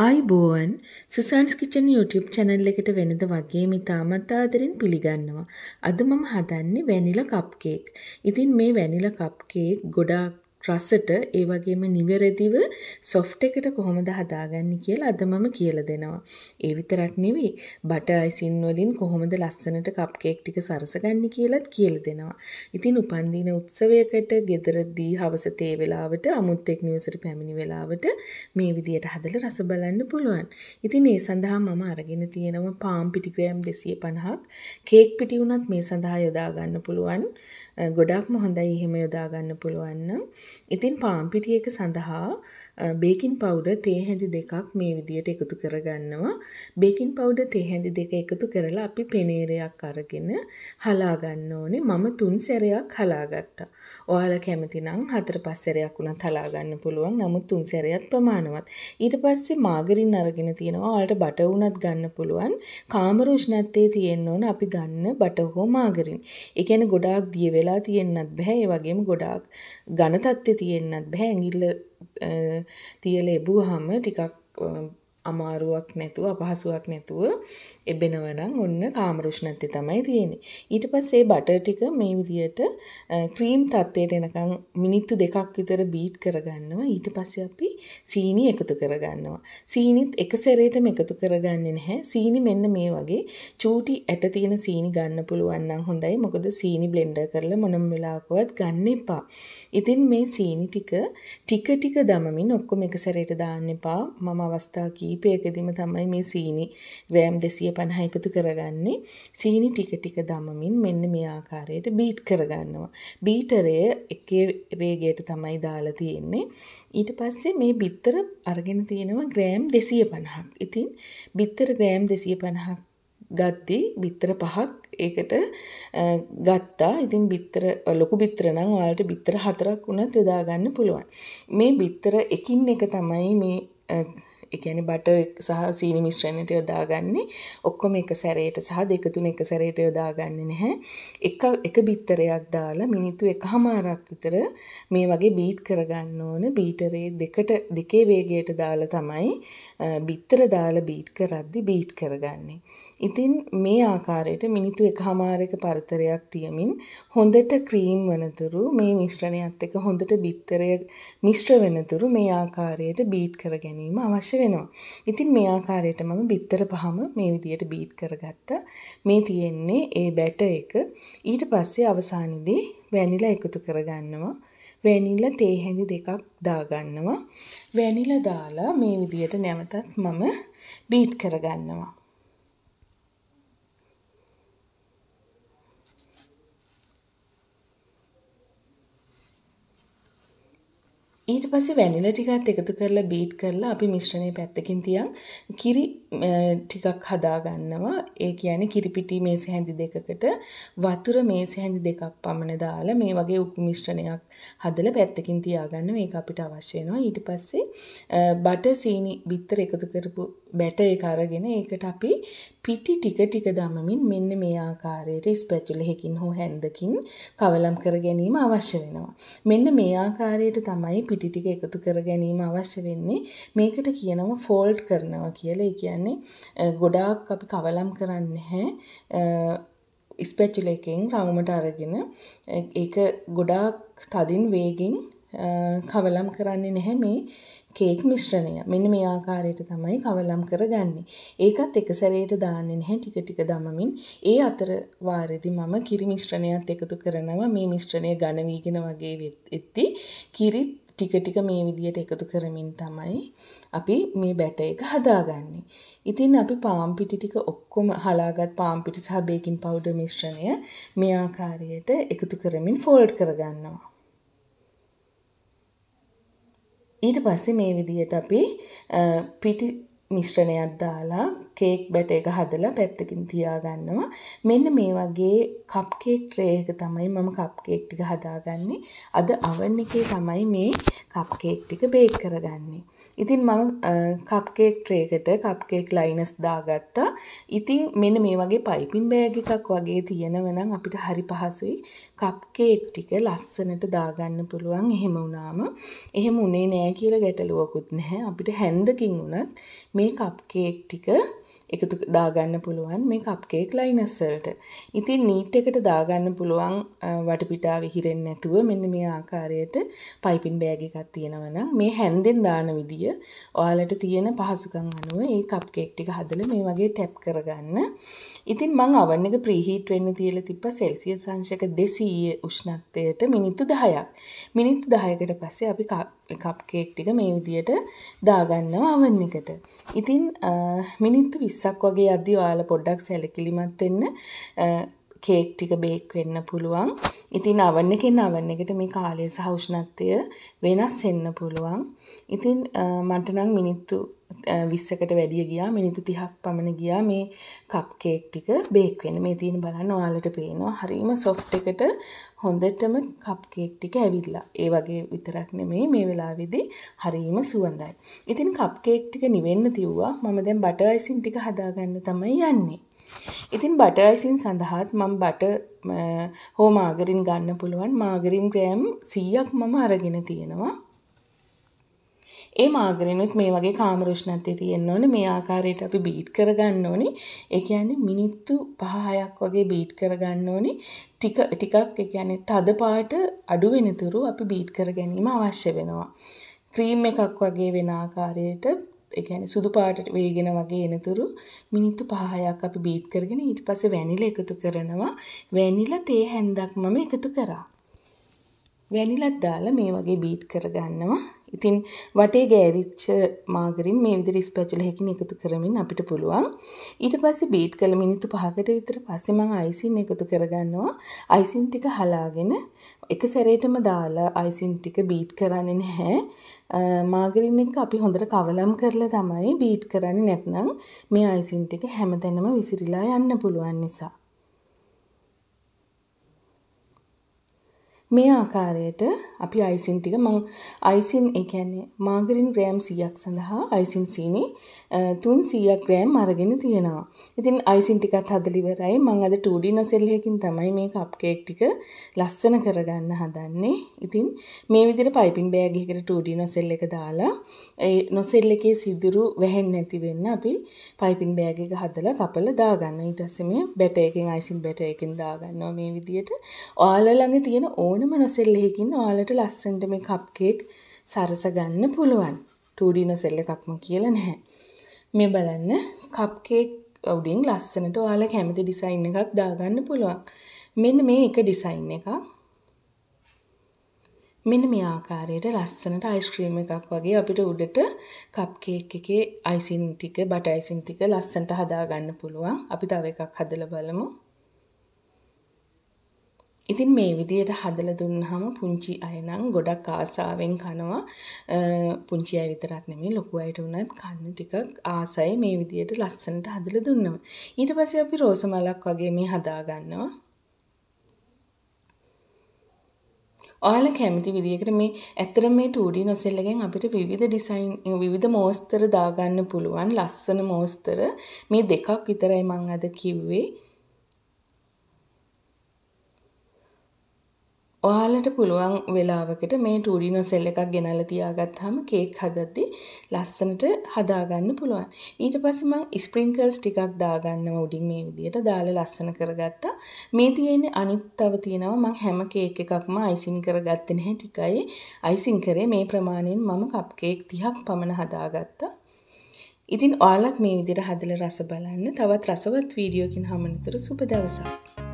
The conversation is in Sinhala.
අයිබෝවන් සුසන්ස් කිචන YouTube චැනල් එකට වෙනද වගේ මිතාමත් ආදරෙන් පිළිගන්නවා. අද මම හදන්නේ වැනිල කප්කේක්. ඉතින් මේ වැනිල කප්කේක් ගොඩාක් රසට ඒ වගේම නිවැරදිව සොෆ්ට් එකට කොහොමද හදාගන්නේ කියලා අද මම කියලා දෙනවා. ඒ විතරක් නෙවෙයි බටර් අයිසින් වලින් කොහොමද ලස්සනට කප් කේක් ටික සරසගන්නේ කියලාත් කියලා දෙනවා. ඉතින් උපන්දින උත්සවයකට ගෙදරදී හවස තේ වේලාවට අමුත් එක් නිවසට පැමිණි වේලාවට මේ විදියට හදලා රස බලන්න පුළුවන්. ඉතින් ඒ සඳහා මම අරගෙන තියෙනවා පාම් පිටි ග්‍රෑම් 250ක් කේක් පිටි උනත් මේ සඳහා යොදා ගන්න පුළුවන්. ගොඩක්ම හොඳයි එහෙම යොදාගන්න පුළුවන් නම්. ඉතින් පාන් පිටියක සඳහා බේකින් පවුඩර් තේ හැඳි දෙකක් මේ විදියට එකතු කරගන්නවා. බේකින් පවුඩර් තේ හැඳි දෙක එකතු කරලා අපි පෙනීරයක් අරගෙන හලා ගන්න ඕනේ. මම තුන් සැරයක් හලාගත්තා. ඔයාලා කැමති නම් හතර පහ සැරයක් වුණත් හලා ගන්න පුළුවන්. නමුත් තුන් සැරයක් ප්‍රමාණවත්. ඊට පස්සේ මාගරින් අරගෙන තියෙනවා. ඔයාලට බටර් වුණත් ගන්න පුළුවන්. කාමර උෂ්ණත්වයේ තියෙන්න ඕන අපි ගන්න බටර් හෝ මාගරින්. ඒ කියන්නේ ගොඩාක් දිය වෙලා තියෙන්නත් බෑ. ඒ වගේම ගොඩාක් ඝන තත්ත්වේ තියෙන්නත් බෑ. ඇඟිල්ල තියල එබූ හම ටිකක් අමාරුවක් නැතුව අපහසුාවක් නැතුව එබෙනවනම් ඔන්න කාමරුෂ්ණත්වය තමයි තියෙන්නේ. ඊට පස්සේ බටර් ටික මේ විදියට ක්‍රීම් තත්ත්වයට එනකන් මිනිත්තු දෙකක් විතර බීට් කරගන්නවා. ඊට පස්සේ අපි සීනි එකතු කරගන්නවා. සීනිත් එක සැරේටම එකතු කරගන්නේ නැහැ. සීනි මෙන්න මේ වගේ චූටි ඇට තියෙන සීනි ගන්න පුළුවන් නම් හොඳයි. මොකද සීනි බ්ලෙන්ඩර් කරලා මොනම වෙලාවකවත් ගන්න එපා. ඉතින් මේ සීනි ටික ටික ටික දමමින් ඔක්කොම එක සැරේට දාන්න එපා. මම අවස්ථා කී කීපයකදීම තමයි මේ සීනි ග්‍රෑම් 250 එකතු කරගන්නේ. සීනි ටික ටික දමමින් මෙන්න මේ ආකාරයට බීට් කරගන්නවා. බීටරය එකේ වේගයට තමයි දාලා තියෙන්නේ. ඊට පස්සේ මේ බිත්තර අරගෙන තියෙනවා ග්‍රෑම් 250ක්. ඉතින් බිත්තර ග්‍රෑම් 250ක් ගත්තී බිත්තර පහක් ඒකට ගත්තා ඉතින් බිත්තර ලොකු බිත්තර නම් ඔයාලට බිත්තර හතරක් වුණත් යොදා ගන්න පුළුවන් මේ බිත්තර එකින් එක තමයි මේ එකන බට සහ සීනි මිශ්‍රණයට යොදාගන්නේ ඔක්කොම එක සැරයට සහ දෙක තුන එක සැරයට යොදාගන්න නැහැ එක එක බිත්තරයක් දාලා මිනිත්තු එක හමාරක් විතර මේ වගේ බීට් කරගන්න ඕන බීටරේ දෙකට දෙකේ වේගයට දාලා තමයි බිත්තර දාලා බීට් කරද්දි බීට් කරගන්නේ ඉතින් මේ ආකාරයට මිනිතු එක හමාරක පරතරයක් තියමින් හොඳට ක්‍රීම් වනතුරු මේ මිශ්‍රණයත් එක හොඳට බිත්තරය මිශ්‍ර වෙනතුරු මේ ආකාරයට බීට් කරගැනීම ගැනීම අවශ්‍ය වෙනවා. ඉතින් මේ ආකාරයට මම බිත්තර පහම මේ විදියට බීට් කරගත්තා. මේ තියෙන්නේ ඒ බැට එක. ඊට පස්සේ අවසානයේදී වැනිලා එකතු කරගන්නවා. වැනිලා තේ හැඳි දෙකක් දාගන්නවා. වැනිලා දාලා මේ විදියට නැවතත් මම බීට් කරගන්නවා. ඊට පස්සේ වැනිල ටිකත් එකතු කරලා බීට් කරලා අපි මිශ්‍රණය පැත්තකින් තියන් කිරි ටිකක් හදාගන්නවා ඒ කියන්නේ කිරිපිටි මේස හැඳි දෙකකට වතුර මේස හැඳි දෙකක් පමණ දාලා මේ වගේ උක් මිශ්‍රණයක් හදලා පැත්තකින් තියාගන්න මේක අපිට අවශ්‍ය වෙනවා ඊට පස්සේ බටර් සීනි බිත්තර එකතු කරපු බැට එක අරගෙන ඒකට අපි පිටි ටික ටික දමමින් මෙන්න මේ ආකාරයට ස්පැචුලහකින් හෝ හැන්දකින් කවලම් කර ගැනීම අවශ්‍ය වෙනවා. මෙන්න මේ ආකාරයට තමයි පිටි ටික එකතු කර ගැනීම අවශ්‍ය වෙන්නේ. මේකට කියනවා ෆෝල්ඩ් කරනවා කියලා. ඒ කියන්නේ ගොඩාක් අපි කවලම් කරන්නේ නැහැ. ස්පැචුල එකෙන් රවුමට අරගෙන ඒක ගොඩාක් තදින් වේගෙන් කවලම් කරන්නේ නැහැ මේ කේක් මිශ්‍රණය. මෙන්න මේ ආකාරයට තමයි කවලම් කරගන්නේ. ඒකත් එක සැරේට දාන්නේ නැහැ ටික ටික දමමින්. ඒ අතර වාරෙදි මම කිරි මිශ්‍රණයත් එකතු කරනවා. මේ මිශ්‍රණය ඝන වීගෙන වගේ වෙද්දී කිරි ටික ටික මේ විදියට එකතු කරමින් තමයි අපි මේ බැට එක හදාගන්නේ. ඉතින් අපි පාම් පිටි ටික ඔක්කොම හලාගත් පාම් පිටි සහ බේකින් පවුඩර් මිශ්‍රණය මේ ආකාරයට එකතු කරමින් ෆෝල්ඩ් කරගන්නවා. ඊට පස්සේ මේ විදිහට අපි පිටි මිශ්‍රණයක් දාලා කේක් බැට එක හදලා පැත්තකින් තියාගන්නවා. මෙන්න මේ වගේ කප් කේක් ට්‍රේ එක තමයි මම කප් කේක් ටික හදාගන්නේ. අද අවන් එකේ තමයි මේ කප් කේක් ටික බේක් කරගන්නේ. ඉතින් මම කප් කේක් ට්‍රේ එකට කප් කේක් ලයිනස් දාගත්තා. ඉතින් මෙන්න මේ වගේ පයිපින් බෑග් එකක් වගේ තියෙනව නම් අපිට හරි පහසුයි කප් කේක් ටික ලස්සනට දාගන්න පුළුවන් එහෙම වුණාම. එහෙම උනේ නෑ කියලා ගැටලුවකුත් නැහැ. අපිට හැන්දකින් වුණත් මේ කප් කේක් ටික එකතු දාගන්න පුළුවන් මේ කප් කේක් ලයිනස්සල්ට ඉතින් නීට් එකට දාගන්න පුළුවන් වටපිටා විහිරෙන් නැතුව මෙන්න මේ ආකාරයට පයිපින් බෑගකත් තියෙනවනම් මේ හැන්දෙන් දාන විදිිය ඔයාලට තියෙන පහසුකං අනුව ඒ කප් කේක් ටික හදල මේ වගේ ටැප් කරගන්න ඉතින් මං අවන් එක ප්‍රීහීට් වෙන්න තියලා තිබ්බ සෙල්සියස් අංශක 200 උෂ්ණත්වයට මිනිත්තු 10ක්. මිනිත්තු 10කට පස්සේ අපි කප් කේක් ටික මේ විදියට දාගන්නවා අවන් එකට. ඉතින් මිනිත්තු 20ක් වගේ යද්දී ඔයාලා පොඩ්ඩක් සැලකිලිමත් වෙන්න කේක් ටික බේක් වෙන්න පුළුවන්. ඉතින් අවන් එකෙන් අවන් එකට මේ කාලය සහ උෂ්ණත්වය වෙනස් වෙන්න පුළුවන්. ඉතින් මට නම් මිනිත්තු 20කට වැඩිය ගියා මිනිත්තු 30ක් පමණ ගියා මේ කප් කේක් ටික බේක් වෙන්න. මේ තියෙන බලන්න ඔයාලට පේනවා. හරීම සොෆ්ට් එකට හොඳටම කප් කේක් ටික ඇවිල්ලා. ඒ වගේ විතරක් නෙමෙයි මේ වෙලාවේදී හරීම සුවඳයි. ඉතින් කප් කේක් ටික නිවෙන්න තියුවා. මම දැන් බටර් අයිසින් ටික හදාගන්න තමයි යන්නේ. ඉතින් බට අයිසින් සඳහාත් මම බට හෝ මාගරින් ගන්න පුළුවන් මාගරින් ග්‍රෑම් 100ක් මම අරගෙන තියෙනවා. ඒ මාගරිනුත් මේ වගේ කාම රුෂ්ණත්වය තියෙන්න ඕනේ. මේ ආකාරයට අපි බීට් කරගන්න ඕනේ. ඒ කියන්නේ මිනිත්තු 5ක් වගේ බීට් කරගන්න ඕනේ. ටික ටිකක් ඒ කියන්නේ තද පාට අඩු වෙනතුරු අපි බීට් කර ගැනීම අවශ්‍ය වෙනවා. ක්‍රීම් එකක් වගේ වෙන ආකාරයට ඒ කියන්නේ සුදු පාටට වේගෙන වගේ එනතුරු මිනිත්තු 5ක් අපි බීට් කරගෙන ඊට පස්සේ වැනිලා එකතු කරනවා. වැනිලා තේ හැන්දක්මම එකතු කරා. වැනිලත් දාලා මේ වගේ බීට් කරගන්නවා. ඉතින් වටේ ගෑවිච්ච මාගරින් මේ විදිහට ස්පැචුලාකින් එකතු කරමින් අපිට පුළුවන්. ඊට පස්සේ බීට් කළ මිනිත්තු 5කට විතර පස්සේ මම අයිසින් එකතු කරගන්නවා. අයිසින් ටික හලාගෙන එක සැරේටම දාලා අයිසින් ටික බීට් කරන්නේ නැහැ. මාගරින් එක අපි හොඳට කවලම් කරලා තමයි බීට් කරන්නේ නැත්නම් මේ අයිසින් ටික හැමතැනම විසිරීලා යන්න පුළුවන් නිසා. මේ ආකාරයට අපි අයිසින් ටික මං අයිසින් ඒ කියන්නේ මාගරින් ග්‍රෑම් 100ක් සඳහා අයිසින් සීනි 300ක් ග්‍රෑම් අරගෙන තියෙනවා. ඉතින් අයිසින් ටිකත් හදලා ඉවරයි. මං අද 2D නසෙල් එකකින් තමයි මේ කප් කේක් ටික ලස්සන කරගන්න හදන්නේ. ඉතින් මේ විදිහට පයිපින් බෑග් එකකට 2D නොසෙල් එක දාලා ඒ නොසෙල් එකේ සිදුරු වැහෙන්නේ නැති වෙන්න අපි පයිපින් බෑග් එක හදලා කපලා දාගන්න. ඊට පස්සේ මේ බැටර් එකෙන් අයිසින් බැටර් එකෙන් දාගන්නවා මේ විදිහට. ඔයාලා ළඟ තියෙන ඕන ඕනම නොසෙල්ලෙකින් ඔයාලට ලස්සනට මේ කප් කේක් සරස ගන්න පුළුවන්. 2D නොසෙල් එකක්ම කියලා නැහැ. මේ බලන්න කප් කේක් උඩින් ලස්සනට ඔයාලා කැමති ඩිසයින් එකක් දාගන්න පුළුවන්. මෙන්න මේ එක ඩිසයින් එකක්. මෙන්න මේ ආකාරයට ලස්සනට අයිස්ක්‍රීම් එකක් වගේ අපිට උඩට කප් කේක් එකේ අයිසින් ටික බටර් අයිසින් ටික ලස්සනට හදාගන්න පුළුවන්. අපි තව එකක් හදලා බලමු. ඉතින් මේ විදියට හදලා දුන්නාම පුංචි අය නම් ගොඩක් ආසාවෙන් කනවා. පුංචි අය විතරක් නෙමෙයි ලොකු අයට වුණත් කන්න ටිකක් ආසයි මේ විදියට ලස්සනට හදලා දුන්නම. ඊට පස්සේ අපි රෝස මලක් වගේ මේ හදා ගන්නවා. ඔයාල කැමති විදිහකට මේ ඇත්තට මේ 2D නොසෙල් එකෙන් අපිට විවිධ ඩිසයින් විවිධ මෝස්තර දාගන්න පුළුවන් ලස්සන මෝස්තර මේ දෙකක් විතරයි මම අද කිව්වේ ඔයාලට පුළුවන් වෙලාවකට මේ ටූඩිනෝ සෙල් එකක් ගෙනල්ලා තියාගත්තාම කේක් හදද්දී ලස්සනට හදාගන්න පුළුවන්. ඊට පස්සේ මම ස්ප්‍රින්කල්ස් ටිකක් දාගන්නවා උඩින් මේ විදිහට දාලා ලස්සන කරගත්තා. මේ තියෙන්නේ අනිත් තව තියෙනවා මම හැම කේක් එකක්ම අයිසින් කරගත්තේ නැහැ ටිකයි. අයිසින් කරේ මේ ප්‍රමාණයෙන් මම කප් කේක් 30ක් පමණ හදාගත්තා. ඉතින් ඔයාලත් මේ විදිහට හදලා රස බලන්න. තවත් රසවත් වීඩියෝකින් හමුනතුරු සුබ දවසක්.